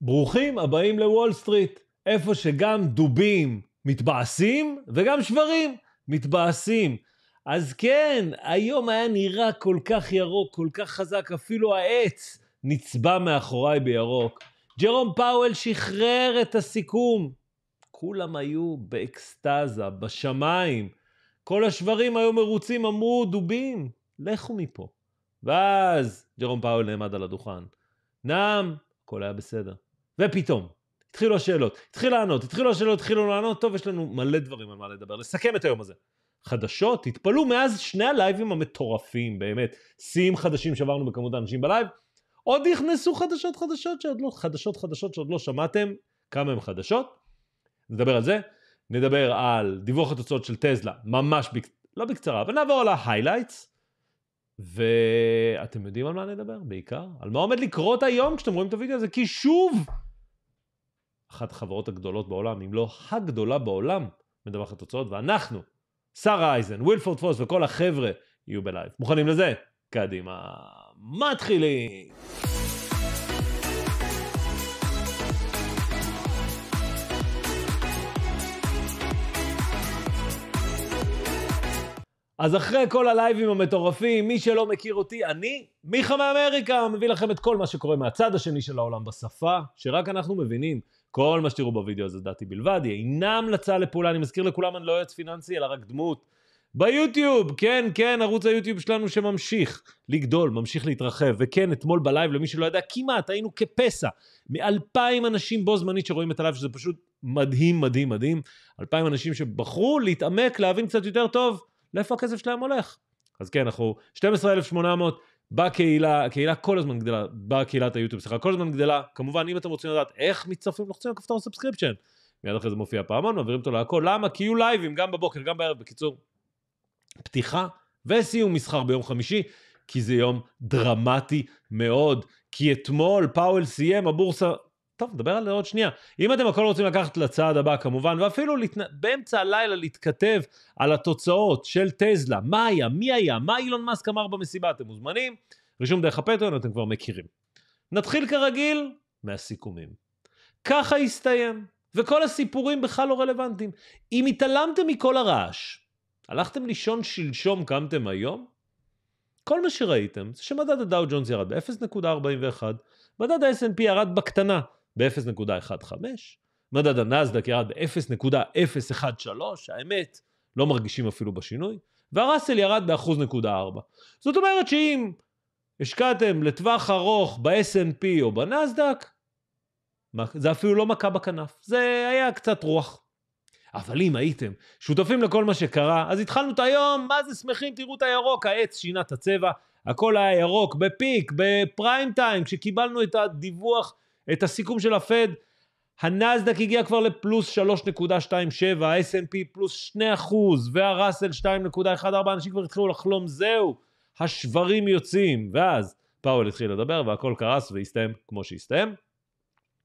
ברוכים הבאים לוול סטריט, איפה שגם דובים מתבאסים וגם שברים מתבאסים. אז כן, היום היה נראה כל כך ירוק, כל כך חזק, אפילו העץ נצבע מאחוריי בירוק. ג'רום פאוול שחרר את הסיכום. כולם היו באקסטזה, בשמיים. כל השברים היו מרוצים, אמרו, דובים, לכו מפה. ואז ג'רום פאוול נעמד על הדוכן. נעם, הכל היה בסדר. ופתאום, התחילו השאלות, התחיל לענות, התחילו השאלות, התחילו לענות, טוב, יש לנו מלא דברים על מה לדבר, נסכם את היום הזה. חדשות, תתפלאו, מאז שני הלייבים המטורפים, באמת, שיאים חדשים שעברנו בכמות האנשים בלייב, עוד נכנסו חדשות חדשות שעוד לא, חדשות חדשות שעוד לא שמעתם, כמה הן חדשות, נדבר על זה, נדבר על דיווח התוצאות של טזלה, ממש, בק... לא בקצרה, אבל נעבור על ההיילייטס, ואתם יודעים על מה נדבר בעיקר? על מה עומד לקרות היום כשאתם רואים את הוידאו הזה, כי שוב... אחת החברות הגדולות בעולם, אם לא הגדולה בעולם, מדווחת תוצאות, ואנחנו, שרה אייזן, ווילפורד פוס וכל החבר'ה יהיו בלייב. מוכנים לזה? קדימה, מתחילים. אז אחרי כל הלייבים המטורפים, מי שלא מכיר אותי, אני, מיכה מאמריקה, מביא לכם את כל מה שקורה מהצד השני של העולם בשפה, שרק אנחנו מבינים. כל מה שתראו בווידאו הזה דעתי בלבד, היא אינה המלצה לפעולה, אני מזכיר לכולם, אני לא יועץ פיננסי, אלא רק דמות. ביוטיוב, כן, כן, ערוץ היוטיוב שלנו שממשיך לגדול, ממשיך להתרחב. וכן, אתמול בלייב, למי שלא ידע, כמעט היינו כפסע. מאלפיים אנשים בו זמנית שרואים את הלייב, שזה פשוט מדהים, מדהים, מדהים. אלפיים אנשים שבחרו להתעמק, להבין קצת יותר טוב לאיפה הכסף שלהם הולך. אז כן, אנחנו 12,800, בקהילה, הקהילה כל הזמן גדלה, בקהילת היוטיוב סליחה, כל הזמן גדלה. כמובן, אם אתם רוצים לדעת איך מצטרפים, לוחצים על כפתור סאבסקריפשן. מיד אחרי זה מופיע פעמון, מעבירים אותו להכל. למה? כי יהיו לייבים גם בבוקר, גם בערב. בקיצור, פתיחה וסיום מסחר ביום חמישי, כי זה יום דרמטי מאוד. כי אתמול פאוול סיים, הבורסה טוב, נדבר על זה עוד שנייה. אם אתם הכל רוצים לקחת לצעד הבא כמובן, ואפילו לתנ... באמצע הלילה להתכתב על התוצאות של טזלה, מה היה, מי היה, מה אילון מאסק אמר במסיבה, אתם מוזמנים, רישום דרך הפטריון, אתם כבר מכירים. נתחיל כרגיל מהסיכומים. ככה הסתיים, וכל הסיפורים בכלל לא רלוונטיים. אם התעלמתם מכל הרעש, הלכתם לישון שלשום, קמתם היום, כל מה שראיתם זה שמדד הדאו ג'ונס ירד ב-0.41, מדד ה-S&P ירד בקטנה ב-0.15, מדד הנאסדק ירד ב-0.013, האמת, לא מרגישים אפילו בשינוי, והראסל ירד ב-1.4. זאת אומרת שאם השקעתם לטווח ארוך ב snp או בנאסדק, זה אפילו לא מכה בכנף, זה היה קצת רוח. אבל אם הייתם שותפים לכל מה שקרה, אז התחלנו את היום, מה זה שמחים, תראו את הירוק, העץ שינה את הצבע, הכל היה ירוק, בפיק, בפריים טיים, כשקיבלנו את הדיווח את הסיכום של הפד, הנסדק הגיע כבר לפלוס 3.27, ה-S&P פלוס 2% והראסל 2.14, אנשים כבר התחילו לחלום, זהו, השברים יוצאים. ואז פאוול התחיל לדבר והכל קרס והסתיים כמו שהסתיים.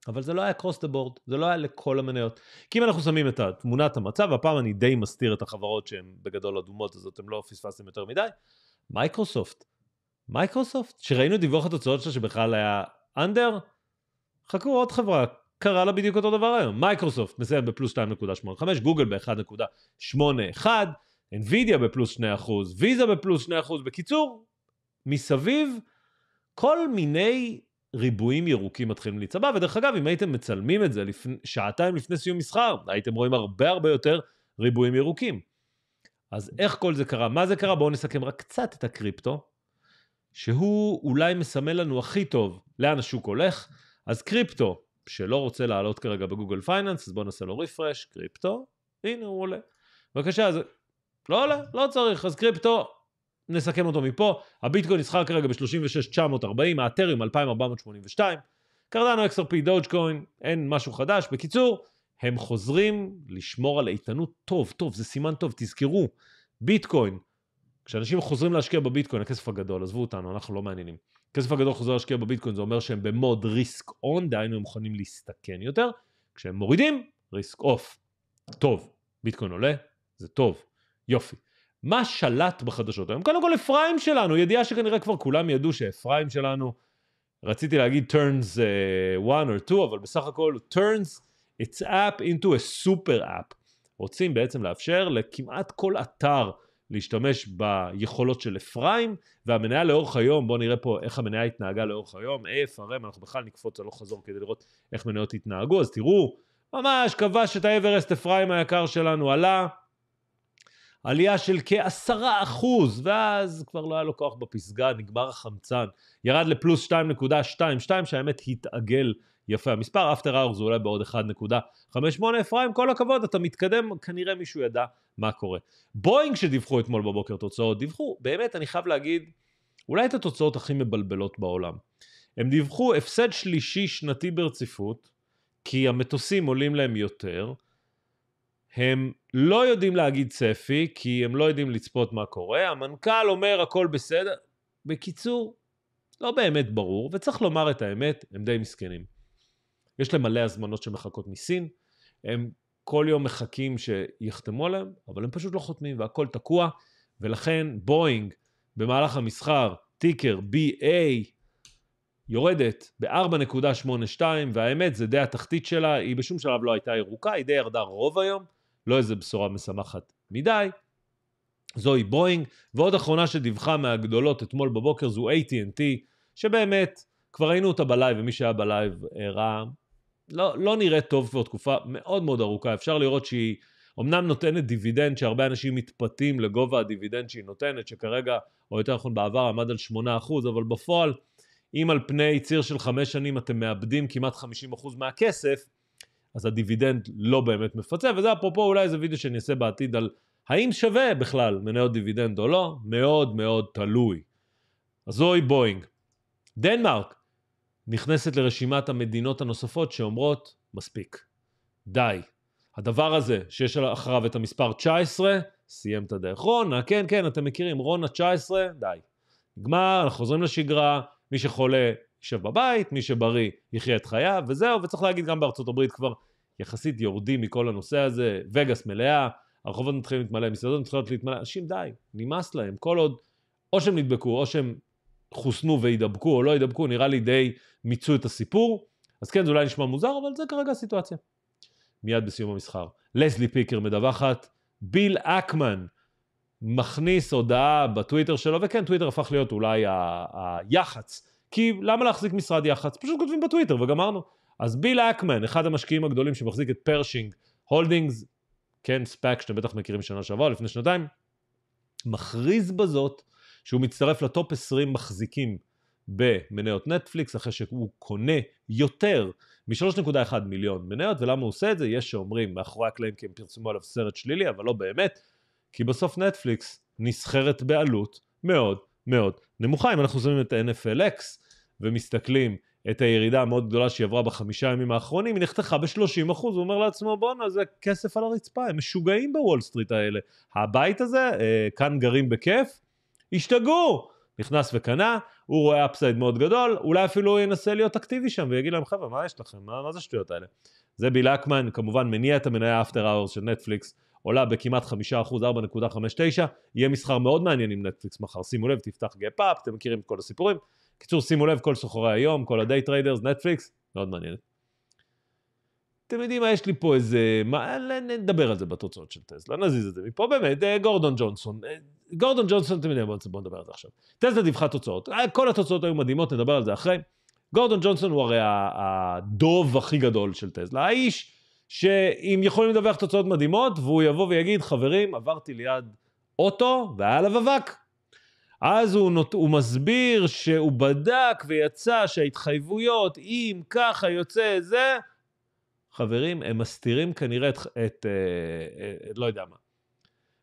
אבל זה לא היה קרוס דה בורד, זה לא היה לכל המניות. כי אם אנחנו שמים את תמונת המצב, הפעם אני די מסתיר את החברות שהן בגדול אדומות, אז אתם לא פספסתם יותר מדי. מייקרוסופט, מייקרוסופט, שראינו דיווח התוצאות שלה שבכלל היה אנדר, חכו עוד חברה, קרה לה בדיוק אותו דבר היום. מייקרוסופט מסיים בפלוס 2.85, גוגל ב-1.81, NVIDIA בפלוס 2%, ויזה בפלוס 2%. בקיצור, מסביב כל מיני ריבועים ירוקים מתחילים להצבע, ודרך אגב, אם הייתם מצלמים את זה לפני, שעתיים לפני סיום מסחר, הייתם רואים הרבה הרבה יותר ריבועים ירוקים. אז איך כל זה קרה? מה זה קרה? בואו נסכם רק קצת את הקריפטו, שהוא אולי מסמל לנו הכי טוב לאן השוק הולך. אז קריפטו, שלא רוצה לעלות כרגע בגוגל פייננס, אז בואו נעשה לו רפרש, קריפטו, הנה הוא עולה. בבקשה, אז לא עולה, לא צריך, אז קריפטו, נסכם אותו מפה. הביטקוין נסחר כרגע ב-36,940, האתרים 2,482, קרדנו, XRP, דוג'קוין, אין משהו חדש. בקיצור, הם חוזרים לשמור על איתנות טוב, טוב, זה סימן טוב, תזכרו, ביטקוין, כשאנשים חוזרים להשקיע בביטקוין, הכסף הגדול, עזבו אותנו, אנחנו לא מעניינים. כסף הגדול חוזר להשקיע בביטקוין, זה אומר שהם במוד ריסק און, דהיינו הם מוכנים להסתכן יותר, כשהם מורידים, ריסק אוף. טוב, ביטקוין עולה, זה טוב, יופי. מה שלט בחדשות היום? קודם כל אפרים שלנו, ידיעה שכנראה כבר כולם ידעו שאפרים שלנו, רציתי להגיד turns 1 אה, uh, or 2, אבל בסך הכל turns its app into a super app. רוצים בעצם לאפשר לכמעט כל אתר להשתמש ביכולות של אפרים, והמניה לאורך היום, בואו נראה פה איך המניה התנהגה לאורך היום, AFRM, אנחנו בכלל נקפוץ הלוך חזור כדי לראות איך מניות התנהגו, אז תראו, ממש כבש את האברסט אפרים היקר שלנו, עלה, עלייה של כעשרה אחוז, ואז כבר לא היה לו כוח בפסגה, נגמר החמצן, ירד לפלוס 2.22, שהאמת התעגל יפה. המספר after hours הוא אולי בעוד 1.58. אפרים, כל הכבוד, אתה מתקדם, כנראה מישהו ידע מה קורה. בואינג שדיווחו אתמול בבוקר תוצאות, דיווחו, באמת, אני חייב להגיד, אולי את התוצאות הכי מבלבלות בעולם. הם דיווחו הפסד שלישי שנתי ברציפות, כי המטוסים עולים להם יותר, הם לא יודעים להגיד צפי, כי הם לא יודעים לצפות מה קורה, המנכ"ל אומר הכל בסדר. בקיצור, לא באמת ברור, וצריך לומר את האמת, הם די מסכנים. יש להם מלא הזמנות שמחכות מסין, הם כל יום מחכים שיחתמו עליהם, אבל הם פשוט לא חותמים והכל תקוע, ולכן בואינג במהלך המסחר, טיקר BA, יורדת ב-4.82, והאמת זה די התחתית שלה, היא בשום שלב לא הייתה ירוקה, היא די ירדה רוב היום, לא איזה בשורה משמחת מדי. זוהי בואינג, ועוד אחרונה שדיווחה מהגדולות אתמול בבוקר זו AT&T, שבאמת, כבר ראינו אותה בלייב, ומי שהיה בלייב ראה לא, לא נראית טוב כבר תקופה מאוד מאוד ארוכה. אפשר לראות שהיא אמנם נותנת דיווידנד שהרבה אנשים מתפתים לגובה הדיווידנד שהיא נותנת, שכרגע, או יותר נכון בעבר, עמד על 8%, אבל בפועל, אם על פני ציר של חמש שנים אתם מאבדים כמעט 50% מהכסף, אז הדיווידנד לא באמת מפצה, וזה אפרופו אולי איזה וידאו שאני אעשה בעתיד על האם שווה בכלל מניות דיווידנד או לא, מאוד מאוד תלוי. אז זוהי בואינג. דנמרק, נכנסת לרשימת המדינות הנוספות שאומרות, מספיק, די. הדבר הזה שיש אחריו את המספר 19, סיים את הדרך. רונה, כן, כן, אתם מכירים, רונה 19, די. נגמר, אנחנו חוזרים לשגרה, מי שחולה יישב בבית, מי שבריא יחיה את חייו, וזהו, וצריך להגיד, גם בארצות הברית כבר יחסית יורדים מכל הנושא הזה, וגאס מלאה, הרחובות מתחילים להתמלא, מסעדות מתחילות להתמלא, אנשים די, נמאס להם, כל עוד, או שהם נדבקו, או שהם חוסנו וידבקו או לא ידבקו, נראה לי די מיצו את הסיפור. אז כן, זה אולי נשמע מוזר, אבל זה כרגע הסיטואציה. מיד בסיום המסחר. לסלי פיקר מדווחת, ביל אקמן מכניס הודעה בטוויטר שלו, וכן, טוויטר הפך להיות אולי היח"צ. כי למה להחזיק משרד יח"צ? פשוט כותבים בטוויטר וגמרנו. אז ביל אקמן, אחד המשקיעים הגדולים שמחזיק את פרשינג הולדינגס, כן, ספאק שאתם בטח מכירים שנה שעברה, לפני שנתיים, מכריז בזאת שהוא מצטרף לטופ 20 מחזיקים במניות נטפליקס, אחרי שהוא קונה יותר מ-3.1 מיליון מניות, ולמה הוא עושה את זה? יש שאומרים מאחורי הקלעים כי הם פרסמו עליו סרט שלילי, אבל לא באמת, כי בסוף נטפליקס נסחרת בעלות מאוד מאוד נמוכה. אם אנחנו שמים את nflx ומסתכלים את הירידה המאוד גדולה שהיא עברה בחמישה ימים האחרונים, היא נחתכה ב-30 אחוז, הוא אומר לעצמו בואנה זה כסף על הרצפה, הם משוגעים בוול סטריט האלה. הבית הזה, אה, כאן גרים בכיף, השתגעו! נכנס וקנה, הוא רואה אפסייד מאוד גדול, אולי אפילו הוא ינסה להיות אקטיבי שם ויגיד להם, חבר'ה, מה יש לכם? מה, מה זה השטויות האלה? זה ביל אקמן, כמובן מניע את המניה אפטר האורס של נטפליקס, עולה בכמעט 5%, 4.59, יהיה מסחר מאוד מעניין עם נטפליקס מחר, שימו לב, תפתח גאפ אפ, אתם מכירים את כל הסיפורים. קיצור, שימו לב, כל סוחרי היום, כל הדיי טריידרס, נטפליקס, מאוד מעניינת. אתם יודעים מה, יש לי פה איזה... מה, נדבר על זה בתוצאות של טסלה, נזיז את זה מפה. באמת, אה, גורדון ג'ונסון. אה, גורדון ג'ונסון, אתם יודעים, בואו נדבר על זה עכשיו. טסלה דיווחה תוצאות. אה, כל התוצאות היו מדהימות, נדבר על זה אחרי. גורדון ג'ונסון הוא הרי הדוב הכי גדול של טסלה. האיש שאם יכולים לדווח תוצאות מדהימות, והוא יבוא ויגיד, חברים, עברתי ליד אוטו והיה עליו אבק. אז הוא, נוט... הוא מסביר שהוא בדק ויצא שההתחייבויות, אם ככה יוצא זה, חברים, הם מסתירים כנראה את, את את... אה, אה, לא יודע מה.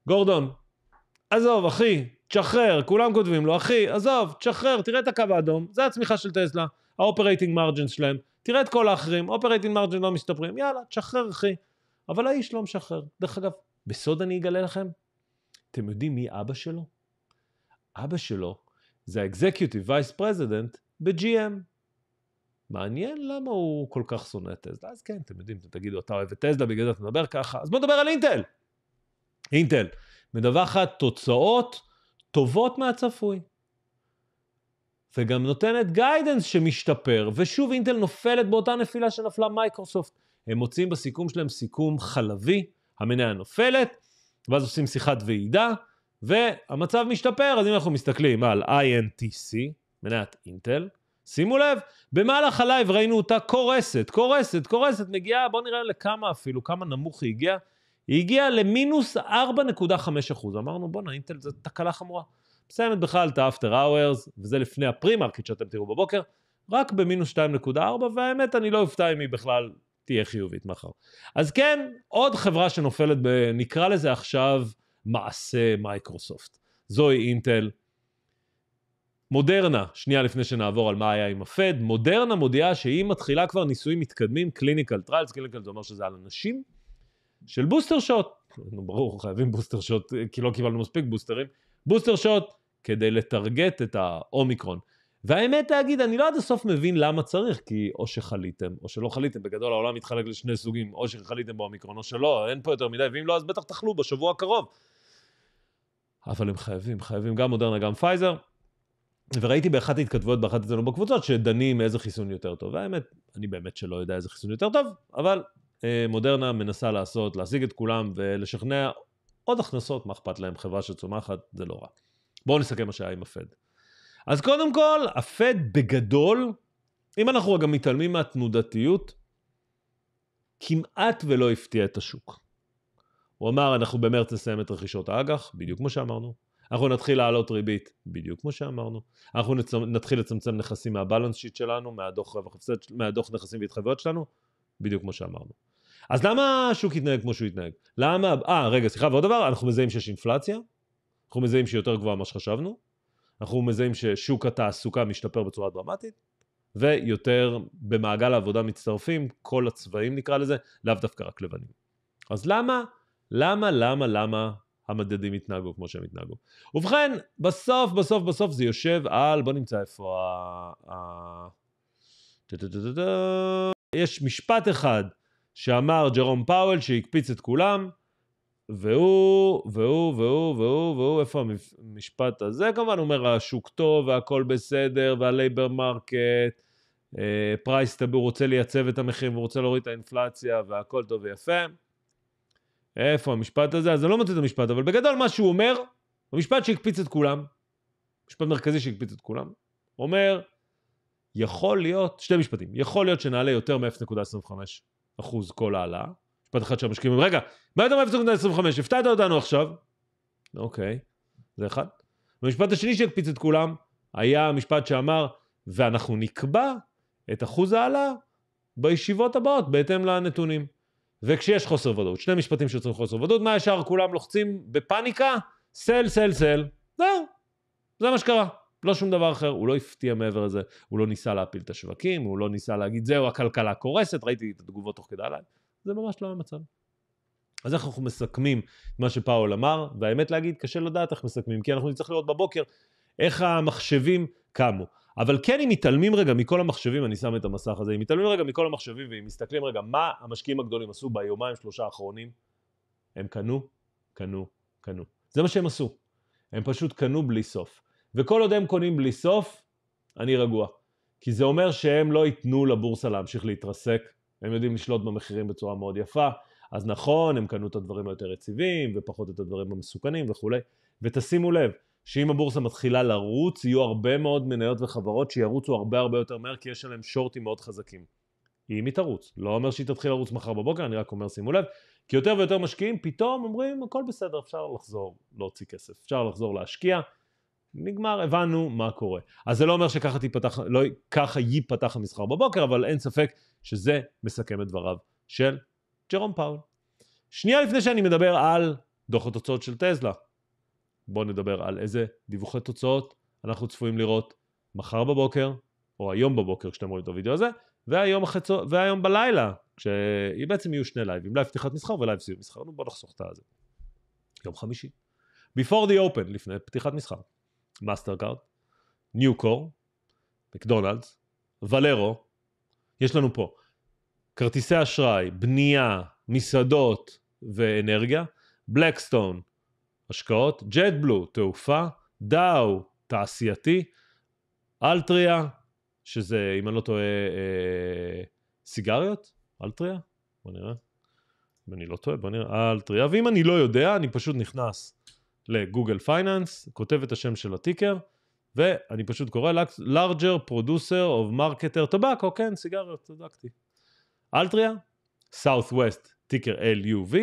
גורדון, עזוב, אחי, תשחרר, כולם כותבים לו, אחי, עזוב, תשחרר, תראה את הקו האדום, זה הצמיחה של טסלה, האופרייטינג מרג'ן שלהם, תראה את כל האחרים, אופרייטינג מרג'ן לא מסתפרים, יאללה, תשחרר, אחי. אבל האיש לא משחרר. דרך אגב, בסוד אני אגלה לכם, אתם יודעים מי אבא שלו? אבא שלו זה האקזקיוטיב וייס פרזידנט ב-GM. מעניין למה הוא כל כך שונא את טסלה. אז כן, אתם יודעים, אתם תגידו, אתה אוהב את טסלה, בגלל זה אתה מדבר ככה. אז בוא נדבר על אינטל. אינטל מדווחת תוצאות טובות מהצפוי. וגם נותנת גיידנס שמשתפר, ושוב אינטל נופלת באותה נפילה שנפלה מייקרוסופט. הם מוצאים בסיכום שלהם סיכום חלבי, המניה נופלת, ואז עושים שיחת ועידה, והמצב משתפר, אז אם אנחנו מסתכלים על INTC, מניית אינטל, שימו לב, במהלך הלייב ראינו אותה קורסת, קורסת, קורסת, מגיעה, בואו נראה לכמה אפילו, כמה נמוך היא הגיעה. היא הגיעה למינוס 4.5 אחוז. אמרנו, בואנה, אינטל זו תקלה חמורה. מסיימת בכלל את האפטר האוורס, וזה לפני הפרימרקט שאתם תראו בבוקר, רק במינוס 2.4, והאמת, אני לא אופתע אם היא בכלל תהיה חיובית מחר. אז כן, עוד חברה שנופלת, ב, נקרא לזה עכשיו, מעשה מייקרוסופט. זוהי אינטל, מודרנה, שנייה לפני שנעבור על מה היה עם הפד, מודרנה מודיעה שהיא מתחילה כבר ניסויים מתקדמים, קליניקל טריילס, קליניקל זה אומר שזה על אנשים, של בוסטר שוט, נו ברור, חייבים בוסטר שוט, כי לא קיבלנו מספיק בוסטרים, בוסטר שוט כדי לטרגט את האומיקרון. והאמת להגיד, אני לא עד הסוף מבין למה צריך, כי או שחליתם, או שלא חליתם, בגדול העולם מתחלק לשני סוגים, או שחליתם באומיקרון או שלא, אין פה יותר מדי, ואם לא אז בטח תאכלו בשבוע הקרוב. אבל הם חייבים, חייבים גם מודרנה, גם פייזר. וראיתי באחת ההתכתבויות, באחת אצלנו בקבוצות, שדנים איזה חיסון יותר טוב. והאמת, אני באמת שלא יודע איזה חיסון יותר טוב, אבל אה, מודרנה מנסה לעשות, להשיג את כולם ולשכנע עוד הכנסות, מה אכפת להם? חברה שצומחת, זה לא רע. בואו נסכם מה שהיה עם הפד. אז קודם כל, הפד בגדול, אם אנחנו גם מתעלמים מהתנודתיות, כמעט ולא הפתיע את השוק. הוא אמר, אנחנו במרץ נסיים את רכישות האג"ח, בדיוק כמו שאמרנו. אנחנו נתחיל להעלות ריבית, בדיוק כמו שאמרנו. אנחנו נתחיל לצמצם נכסים מהבלנס שיט שלנו, מהדוח רווח הפסד, מהדוח נכסים והתחייבויות שלנו, בדיוק כמו שאמרנו. אז למה השוק יתנהג כמו שהוא יתנהג? למה... אה, רגע, סליחה, ועוד דבר, אנחנו מזהים שיש אינפלציה, אנחנו מזהים שהיא יותר גבוהה ממה שחשבנו, אנחנו מזהים ששוק התעסוקה משתפר בצורה דרמטית, ויותר במעגל העבודה מצטרפים כל הצבעים נקרא לזה, לאו דווקא רק לבנים. אז למה, למה, למה, למה המדדים התנהגו כמו שהם התנהגו. ובכן, בסוף, בסוף, בסוף זה יושב על, בוא נמצא איפה ה... יש משפט אחד שאמר ג'רום פאוול שהקפיץ את כולם, והוא, והוא, והוא, והוא, והוא, איפה המשפט הזה? כמובן, הוא אומר, השוק טוב והכל בסדר, והלייבר מרקט, אה, פרייס טבו רוצה לייצב את המחיר ורוצה להוריד את האינפלציה, והכל טוב ויפה. איפה המשפט הזה? אז אני לא מוצא את המשפט, אבל בגדול מה שהוא אומר, המשפט שהקפיץ את כולם, משפט מרכזי שהקפיץ את כולם, אומר, יכול להיות, שני משפטים, יכול להיות שנעלה יותר מ-0.25 אחוז כל העלאה. משפט אחד שהמשקיעים אומרים, רגע, מה יותר מ-0.25? הפתעת אותנו עכשיו. אוקיי, זה אחד. והמשפט השני שהקפיץ את כולם, היה המשפט שאמר, ואנחנו נקבע את אחוז העלאה בישיבות הבאות בהתאם לנתונים. וכשיש חוסר ודאות, שני משפטים שיוצרים חוסר ודאות, מה ישר כולם לוחצים בפאניקה? סל, סל, סל. זהו, זה מה שקרה. לא שום דבר אחר, הוא לא הפתיע מעבר לזה, הוא לא ניסה להפיל את השווקים, הוא לא ניסה להגיד זהו, הכלכלה קורסת, ראיתי את התגובות תוך כדי הלילה. זה ממש לא המצב. אז איך אנחנו מסכמים את מה שפאול אמר, והאמת להגיד, קשה לדעת איך מסכמים, כי אנחנו נצטרך לראות בבוקר איך המחשבים קמו. אבל כן אם מתעלמים רגע מכל המחשבים, אני שם את המסך הזה, אם מתעלמים רגע מכל המחשבים ואם מסתכלים רגע מה המשקיעים הגדולים עשו ביומיים שלושה האחרונים, הם קנו, קנו, קנו. זה מה שהם עשו. הם פשוט קנו בלי סוף. וכל עוד הם קונים בלי סוף, אני רגוע. כי זה אומר שהם לא ייתנו לבורסה להמשיך להתרסק, הם יודעים לשלוט במחירים בצורה מאוד יפה, אז נכון, הם קנו את הדברים היותר יציבים, ופחות את הדברים המסוכנים וכולי, ותשימו לב, שאם הבורסה מתחילה לרוץ, יהיו הרבה מאוד מניות וחברות שירוצו הרבה הרבה יותר מהר, כי יש עליהם שורטים מאוד חזקים. אם היא תרוץ, לא אומר שהיא תתחיל לרוץ מחר בבוקר, אני רק אומר שימו לב, כי יותר ויותר משקיעים פתאום אומרים הכל בסדר, אפשר לחזור להוציא כסף, אפשר לחזור להשקיע, נגמר, הבנו מה קורה. אז זה לא אומר שככה תיפתח, לא, ככה ייפתח המסחר בבוקר, אבל אין ספק שזה מסכם את דבריו של ג'רום פאול. שנייה לפני שאני מדבר על דוח התוצאות של טסלה, בואו נדבר על איזה דיווחי תוצאות אנחנו צפויים לראות מחר בבוקר, או היום בבוקר כשאתם רואים את הוידאו הזה, והיום, החצו, והיום בלילה, כשבעצם יהיו שני לייבים, לייב פתיחת מסחר ולייב סיום מסחר, בואו נחסוך את הזה. יום חמישי. Before the open, לפני פתיחת מסחר. מאסטרקארד, ניוקור, מקדונלדס, ולרו, יש לנו פה כרטיסי אשראי, בנייה, מסעדות ואנרגיה, בלקסטון, השקעות, JetBlue, תעופה, דאו, תעשייתי, אלטריה, שזה, אם אני לא טועה, אה, סיגריות? אלטריה? בוא נראה. אם אני לא טועה, בוא נראה. אלטריה. ואם אני לא יודע, אני פשוט נכנס לגוגל פייננס, כותב את השם של הטיקר, ואני פשוט קורא larger producer of marketer tobacco, כן, סיגריות, צדקתי. אלטריה, Southwest, טיקר LUV,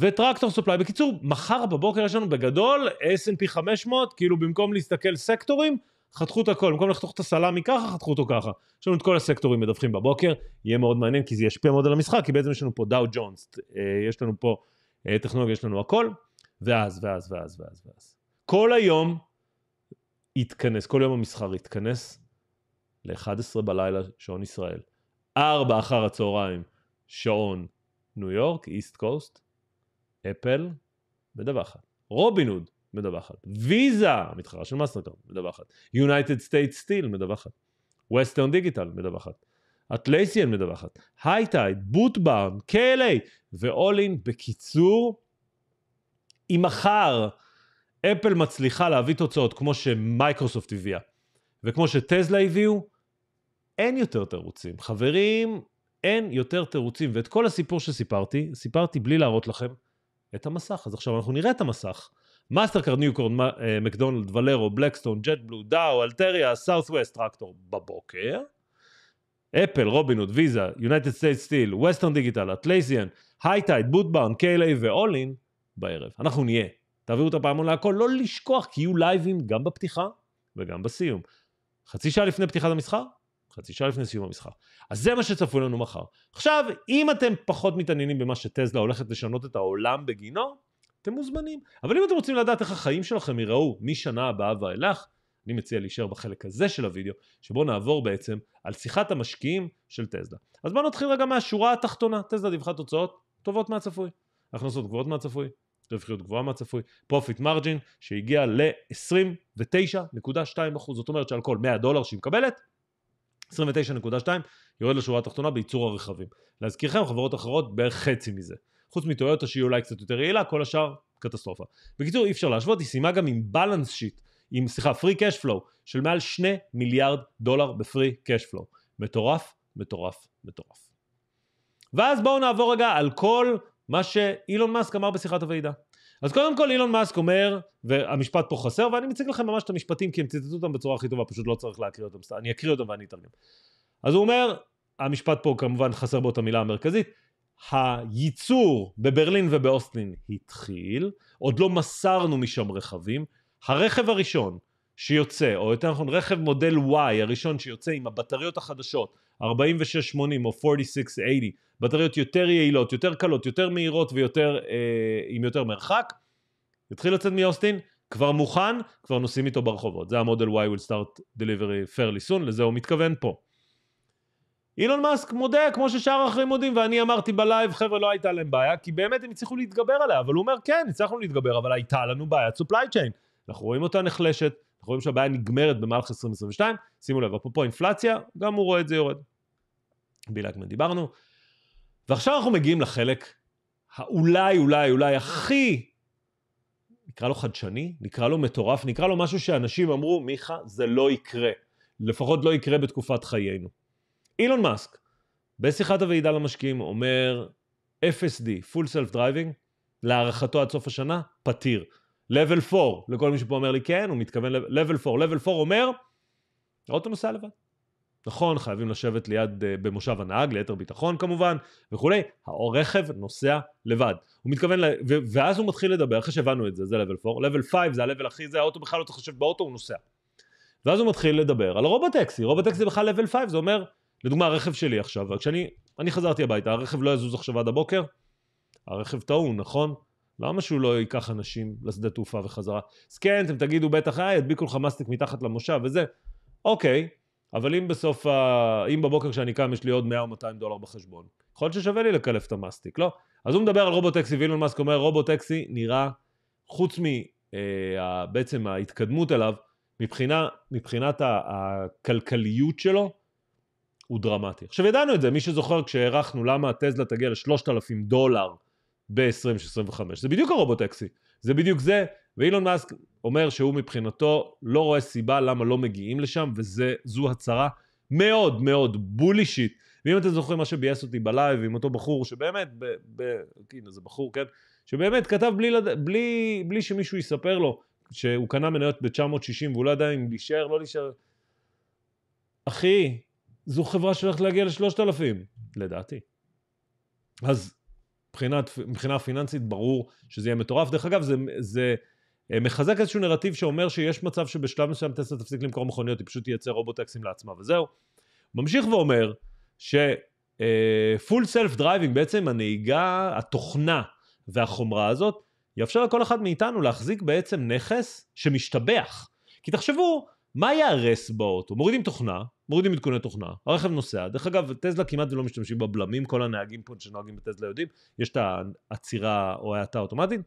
וטרקטור סופליי. בקיצור, מחר בבוקר יש לנו בגדול S&P 500, כאילו במקום להסתכל סקטורים, חתכו את הכל, במקום לחתוך את הסלאמי ככה, חתכו אותו ככה. יש לנו את כל הסקטורים מדווחים בבוקר, יהיה מאוד מעניין כי זה ישפיע מאוד על המשחק, כי בעצם יש לנו פה דאו אה, ג'ונס, יש לנו פה אה, טכנולוגיה, יש לנו הכל, ואז, ואז, ואז, ואז, ואז. כל היום יתכנס, כל יום המסחר יתכנס ל-11 בלילה, שעון ישראל. 4 אחר הצהריים, שעון ניו יורק, איסט קוסט. אפל מדווחת, רובין הוד מדווחת, ויזה, המתחרה של מאסטרקארד, מדווחת, יונייטד סטייט סטיל מדווחת, ווסטרן דיגיטל מדווחת, אטלייסיאן מדווחת, הייטייד, בוטבארן, KLA ואולין בקיצור, אם מחר אפל מצליחה להביא תוצאות כמו שמייקרוסופט הביאה וכמו שטזלה הביאו, אין יותר תירוצים. חברים, אין יותר תירוצים. ואת כל הסיפור שסיפרתי, סיפרתי בלי להראות לכם. את המסך. אז עכשיו אנחנו נראה את המסך. מאסטרקארד, ניוקורד, אה, מקדונלד, ולרו, בלקסטון, ג'ט בלו, דאו, אלטריה, סארת ווסט, טרקטור בבוקר. אפל, רובינוד, ויזה, יונייטד סטייט סטיל, ווסטרן דיגיטל, אטלייזיאן, הייטייד, בוטבאון, KLA ואולין בערב. אנחנו נהיה. תעבירו את הפעמון להכל, לא לשכוח כי יהיו לייבים גם בפתיחה וגם בסיום. חצי שעה לפני פתיחת המסחר, חצי שעה לפני סיום המסחר. אז זה מה שצפוי לנו מחר. עכשיו, אם אתם פחות מתעניינים במה שטסלה הולכת לשנות את העולם בגינו, אתם מוזמנים. אבל אם אתם רוצים לדעת איך החיים שלכם ייראו משנה הבאה ואילך, אני מציע להישאר בחלק הזה של הוידאו, שבו נעבור בעצם על שיחת המשקיעים של טסלה. אז בואו נתחיל רגע מהשורה התחתונה. טסלה דיווחה תוצאות טובות מהצפוי, הכנסות גבוהות מהצפוי, רווחיות גבוהה מהצפוי, פרופיט מרג'ין שהגיע ל-29.2%, זאת אומרת שעל כל 100 דולר שהיא מקבלת, 29.2 יורד לשורה התחתונה בייצור הרכבים. להזכירכם, חברות אחרות בערך חצי מזה. חוץ מטויוטה שהיא אולי קצת יותר יעילה, כל השאר קטסטרופה. בקיצור, אי אפשר להשוות, היא סיימה גם עם בלנס שיט, עם, סליחה, פרי קאש פלואו, של מעל 2 מיליארד דולר בפרי קאש פלואו. מטורף, מטורף, מטורף. ואז בואו נעבור רגע על כל מה שאילון מאסק אמר בשיחת הוועידה. אז קודם כל אילון מאסק אומר, והמשפט פה חסר, ואני מציג לכם ממש את המשפטים כי הם ציטטו אותם בצורה הכי טובה, פשוט לא צריך להקריא אותם, אני אקריא אותם ואני אתרגם. אז הוא אומר, המשפט פה כמובן חסר באותה מילה המרכזית, הייצור בברלין ובאוסטין התחיל, עוד לא מסרנו משם רכבים, הרכב הראשון שיוצא, או יותר נכון רכב מודל Y הראשון שיוצא עם הבטריות החדשות 4680 או 4680, בטריות יותר יעילות, יותר קלות, יותר מהירות ויותר אה, עם יותר מרחק, יתחיל לצאת מאוסטין, כבר מוכן, כבר נוסעים איתו ברחובות. זה המודל Y will start delivery fairly soon, לזה הוא מתכוון פה. אילון מאסק מודה, כמו ששאר האחרים מודים, ואני אמרתי בלייב, חבר'ה, לא הייתה להם בעיה, כי באמת הם הצליחו להתגבר עליה, אבל הוא אומר, כן, הצלחנו להתגבר, אבל הייתה לנו בעיית supply chain. אנחנו רואים אותה נחלשת, אנחנו רואים שהבעיה נגמרת במהלך 2022, שימו לב, אפרופו אינפלציה, גם הוא רואה את זה יורד. בילקמן דיברנו. ועכשיו אנחנו מגיעים לחלק האולי, אולי, אולי הכי, נקרא לו חדשני, נקרא לו מטורף, נקרא לו משהו שאנשים אמרו, מיכה, זה לא יקרה. לפחות לא יקרה בתקופת חיינו. אילון מאסק, בשיחת הוועידה למשקיעים, אומר, FSD, full self driving, להערכתו עד סוף השנה, פתיר. level 4, לכל מי שפה אומר לי כן, הוא מתכוון level 4. level 4 אומר, האוטו נוסע לבד. נכון, חייבים לשבת ליד, uh, במושב הנהג, ליתר ביטחון כמובן, וכולי, הרכב נוסע לבד. הוא מתכוון, ל... ו... ואז הוא מתחיל לדבר, אחרי שהבנו את זה, זה level 4, level 5 זה ה-level הכי, זה האוטו בכלל לא צריך לשבת באוטו, הוא נוסע. ואז הוא מתחיל לדבר על רובוטקסי, רובוטקסי בכלל level 5, זה אומר, לדוגמה הרכב שלי עכשיו, כשאני אני חזרתי הביתה, הרכב לא יזוז עכשיו עד הבוקר, הרכב טעון, נכון? למה שהוא לא ייקח אנשים לשדה תעופה וחזרה? אז כן, אתם תגידו בטח, אה, ידביקו לך מסטיק מתחת למושב וזה. אוקיי, אבל אם בסוף ה... אם בבוקר כשאני קם יש לי עוד 100 או 200 דולר בחשבון, יכול להיות ששווה לי לקלף את המסטיק, לא? אז הוא מדבר על רובוטקסי, ואילון מאסק אומר, רובוטקסי נראה, חוץ מ... אה, בעצם ההתקדמות אליו, מבחינה, מבחינת הכלכליות שלו, הוא דרמטי. עכשיו ידענו את זה, מי שזוכר כשהערכנו למה הטסלה תגיע ל-3,000 דולר ב-2025. זה בדיוק הרובוטקסי, זה בדיוק זה, ואילון מאסק אומר שהוא מבחינתו לא רואה סיבה למה לא מגיעים לשם, וזו הצהרה מאוד מאוד בולישית. ואם אתם זוכרים מה שביאס אותי בלייב עם אותו בחור שבאמת, ב, ב, הנה זה בחור, כן? שבאמת כתב בלי, בלי, בלי שמישהו יספר לו שהוא קנה מניות ב-960 והוא לא יודע אם להישאר, לא להישאר. אחי, זו חברה שהולכת להגיע ל-3,000, לדעתי. אז מבחינת, מבחינה פיננסית ברור שזה יהיה מטורף. דרך אגב, זה, זה אה, מחזק איזשהו נרטיב שאומר שיש מצב שבשלב מסוים טסלה תפסיק למכור מכוניות, היא פשוט תייצר רובוטקסים לעצמה וזהו. ממשיך ואומר שפול סלף דרייבינג, בעצם הנהיגה, התוכנה והחומרה הזאת, יאפשר לכל אחד מאיתנו להחזיק בעצם נכס שמשתבח. כי תחשבו, מה ייהרס באוטו? מורידים תוכנה, מורידים עדכוני תוכנה, הרכב נוסע. דרך אגב, טסלה כמעט ולא משתמשים בבלמים, כל הנהגים פה שנוהגים בטסלה יודעים, יש את העצירה או האטה אוטומטית,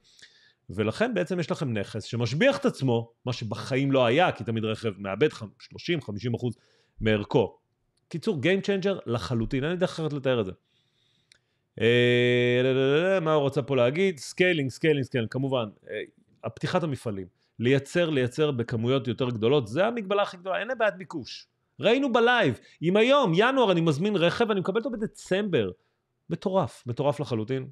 ולכן בעצם יש לכם נכס שמשביח את עצמו, מה שבחיים לא היה, כי תמיד רכב מאבד 30-50% מערכו. קיצור, Game Changer לחלוטין, אין לי דרך אחרת לתאר את זה. אה, לא, לא, לא, מה הוא רוצה פה להגיד? סקיילינג, סקיילינג, סקיילינג, כמובן, אה, פתיחת המפעלים, לייצר, לייצר בכמויות יותר גדולות, זה המגבלה הכי גדולה, אין לבעיית ביקוש. ראינו בלייב. אם היום, ינואר, אני מזמין רכב, אני מקבל אותו בדצמבר. מטורף, מטורף לחלוטין.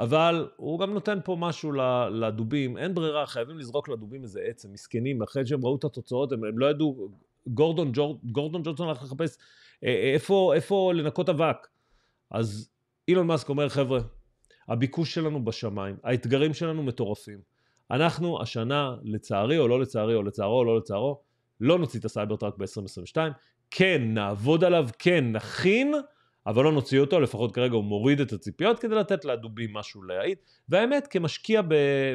אבל הוא גם נותן פה משהו לדובים, אין ברירה, חייבים לזרוק לדובים איזה עץ, הם מסכנים, אחרי שהם ראו את התוצאות, הם, הם לא ידעו, גורדון, ג'ור, גורדון ג'ורדסון הלך לחפש אה, אה, איפה, איפה לנקות אבק. אז אילון מאסק אומר, חבר'ה, הביקוש שלנו בשמיים, האתגרים שלנו מטורפים. אנחנו השנה, לצערי או לא לצערי, או לצערו או לא לצערו, לא נוציא את הסייבר טראק ב-2022, כן נעבוד עליו, כן נכין, אבל לא נוציא אותו, לפחות כרגע הוא מוריד את הציפיות כדי לתת לדובים משהו להעיד. והאמת, כמשקיע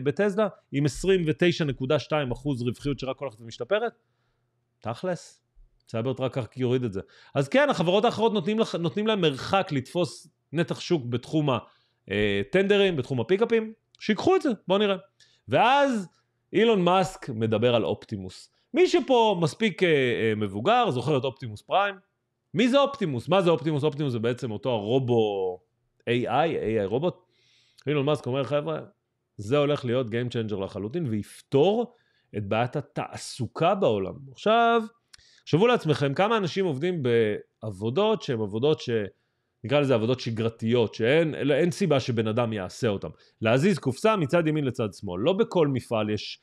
בטסלה, עם 29.2% אחוז רווחיות שרק הולכת ומשתפרת, תכלס, סייבר טראק רק יוריד את זה. אז כן, החברות האחרות נותנים, לח... נותנים להם מרחק לתפוס נתח שוק בתחום הטנדרים, אה, בתחום הפיקאפים, שיקחו את זה, בואו נראה. ואז אילון מאסק מדבר על אופטימוס. מי שפה מספיק אה, אה, מבוגר זוכר את אופטימוס פריים. מי זה אופטימוס? מה זה אופטימוס? אופטימוס זה בעצם אותו הרובו AI, AI רובוט. אילון מאסק אומר חבר'ה, זה הולך להיות Game Changer לחלוטין ויפתור את בעיית התעסוקה בעולם. עכשיו, שבו לעצמכם כמה אנשים עובדים בעבודות שהן עבודות ש... נקרא לזה עבודות שגרתיות, שאין אלא אין סיבה שבן אדם יעשה אותן. להזיז קופסה מצד ימין לצד שמאל. לא בכל מפעל יש,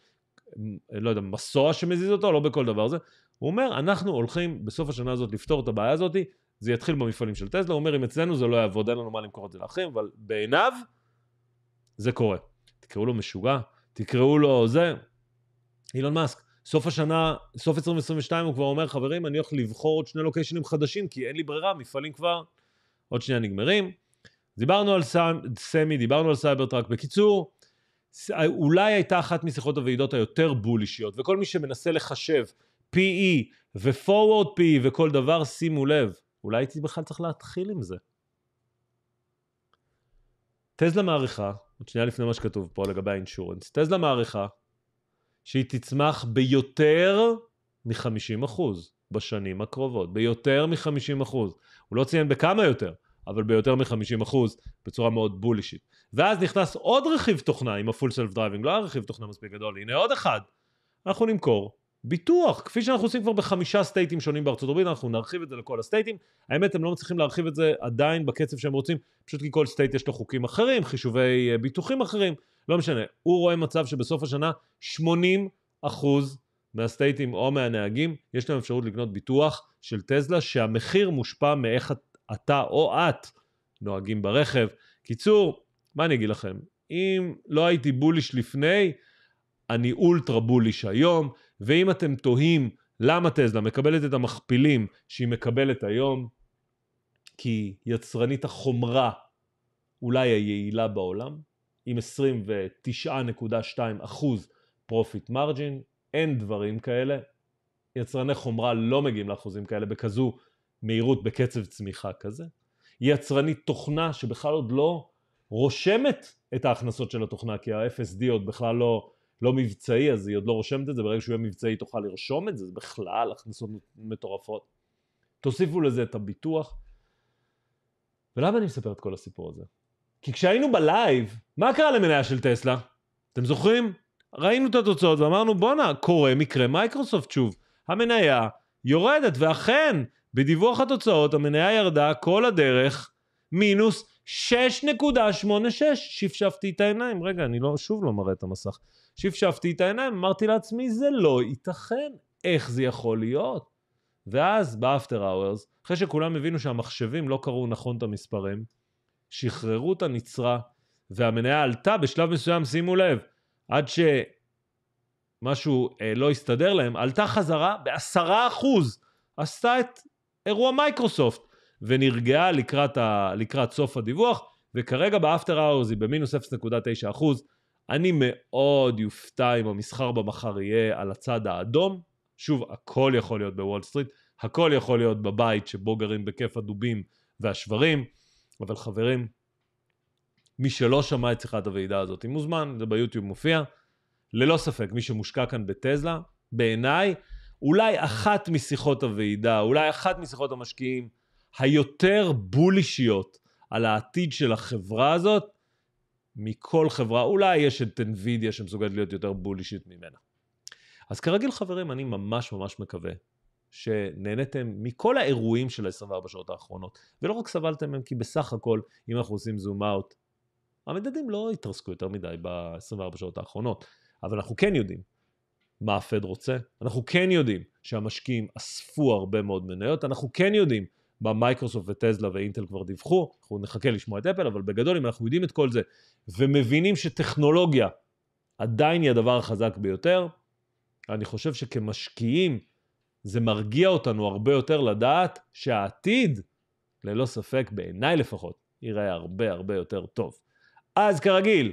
אה, לא יודע, מסוע שמזיז אותו, לא בכל דבר זה. הוא אומר, אנחנו הולכים בסוף השנה הזאת לפתור את הבעיה הזאת, זה יתחיל במפעלים של טסלה, הוא אומר, אם אצלנו זה לא יעבוד, אין לנו מה למכור את זה לאחרים, אבל בעיניו זה קורה. תקראו לו משוגע, תקראו לו זה. אילון מאסק, סוף השנה, סוף 2022 הוא כבר אומר, חברים, אני הולך לבחור עוד שני לוקיישנים חדשים, כי אין לי ברירה, מפעלים כבר... עוד שנייה נגמרים. דיברנו על סמי, דיברנו על סייבר טראק. בקיצור, אולי הייתה אחת משיחות הוועידות היותר בולישיות, וכל מי שמנסה לחשב PE ו-Forward PE וכל דבר, שימו לב, אולי הייתי בכלל צריך להתחיל עם זה. טזלה מעריכה, עוד שנייה לפני מה שכתוב פה לגבי האינשורנס, טזלה מעריכה שהיא תצמח ביותר מ-50 אחוז. בשנים הקרובות, ביותר מ-50 אחוז. הוא לא ציין בכמה יותר, אבל ביותר מ-50 אחוז, בצורה מאוד בולישית. ואז נכנס עוד רכיב תוכנה עם הפול סלף דרייבינג, לא היה רכיב תוכנה מספיק גדול, הנה עוד אחד. אנחנו נמכור ביטוח, כפי שאנחנו עושים כבר בחמישה סטייטים שונים בארצות הברית, אנחנו נרחיב את זה לכל הסטייטים. האמת, הם לא מצליחים להרחיב את זה עדיין בקצב שהם רוצים, פשוט כי כל סטייט יש לו חוקים אחרים, חישובי אה, ביטוחים אחרים, לא משנה. הוא רואה מצב שבסוף השנה 80 אחוז מהסטייטים או מהנהגים, יש להם אפשרות לקנות ביטוח של טסלה שהמחיר מושפע מאיך אתה או את נוהגים ברכב. קיצור, מה אני אגיד לכם? אם לא הייתי בוליש לפני, אני אולטרה בוליש היום, ואם אתם תוהים למה טסלה מקבלת את המכפילים שהיא מקבלת היום, כי יצרנית החומרה אולי היעילה בעולם, עם 29.2 אחוז פרופיט מרג'ין, אין דברים כאלה. יצרני חומרה לא מגיעים לאחוזים כאלה בכזו מהירות, בקצב צמיחה כזה. יצרנית תוכנה שבכלל עוד לא רושמת את ההכנסות של התוכנה, כי ה-FSD עוד בכלל לא, לא מבצעי, אז היא עוד לא רושמת את זה, ברגע שהוא יהיה מבצעי היא תוכל לרשום את זה, זה בכלל הכנסות מטורפות. תוסיפו לזה את הביטוח. ולמה אני מספר את כל הסיפור הזה? כי כשהיינו בלייב, מה קרה למניה של טסלה? אתם זוכרים? ראינו את התוצאות ואמרנו, בואנה, קורה מקרה מייקרוסופט שוב. המניה יורדת, ואכן, בדיווח התוצאות המניה ירדה כל הדרך, מינוס 6.86. שפשפתי את העיניים, רגע, אני לא, שוב לא מראה את המסך. שפשפתי את העיניים, אמרתי לעצמי, זה לא ייתכן, איך זה יכול להיות? ואז באפטר האוורס, אחרי שכולם הבינו שהמחשבים לא קראו נכון את המספרים, שחררו את הנצרה, והמניה עלתה בשלב מסוים, שימו לב, עד שמשהו אה, לא הסתדר להם, עלתה חזרה בעשרה אחוז, עשתה את אירוע מייקרוסופט, ונרגעה לקראת, ה, לקראת סוף הדיווח, וכרגע באפטר האורז היא במינוס 0.9 אחוז. אני מאוד יופתע אם המסחר במחר יהיה על הצד האדום. שוב, הכל יכול להיות בוול סטריט, הכל יכול להיות בבית שבו גרים בכיף הדובים והשברים, אבל חברים, מי שלא שמע את שיחת הוועידה הזאת, אם מוזמן, זה ביוטיוב מופיע. ללא ספק, מי שמושקע כאן בטזלה, בעיניי, אולי אחת משיחות הוועידה, אולי אחת משיחות המשקיעים היותר בולישיות על העתיד של החברה הזאת, מכל חברה, אולי יש את NVIDIA שמסוגלת להיות יותר בולישית ממנה. אז כרגיל, חברים, אני ממש ממש מקווה שנהניתם מכל האירועים של ה-24 שעות האחרונות, ולא רק סבלתם מהם, כי בסך הכל, אם אנחנו עושים זום אאוט, המדדים לא התרסקו יותר מדי ב-24 שעות האחרונות, אבל אנחנו כן יודעים מה הפד רוצה, אנחנו כן יודעים שהמשקיעים אספו הרבה מאוד מניות, אנחנו כן יודעים מה מייקרוסופט וטזלה ואינטל כבר דיווחו, אנחנו נחכה לשמוע את אפל, אבל בגדול אם אנחנו יודעים את כל זה ומבינים שטכנולוגיה עדיין היא הדבר החזק ביותר, אני חושב שכמשקיעים זה מרגיע אותנו הרבה יותר לדעת שהעתיד, ללא ספק, בעיניי לפחות, יראה הרבה הרבה יותר טוב. אז כרגיל,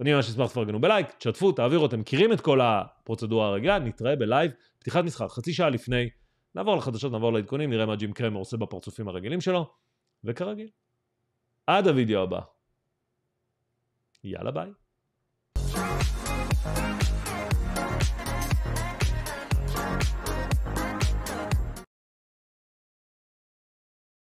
אני ממש אשמח שתפרגנו בלייק, תשתפו, תעבירו, אתם מכירים את כל הפרוצדורה הרגילה, נתראה בלייב, פתיחת מסחר, חצי שעה לפני, נעבור לחדשות, נעבור לעדכונים, נראה מה ג'ים קרמר עושה בפרצופים הרגילים שלו, וכרגיל, עד הוידאו הבא. יאללה ביי.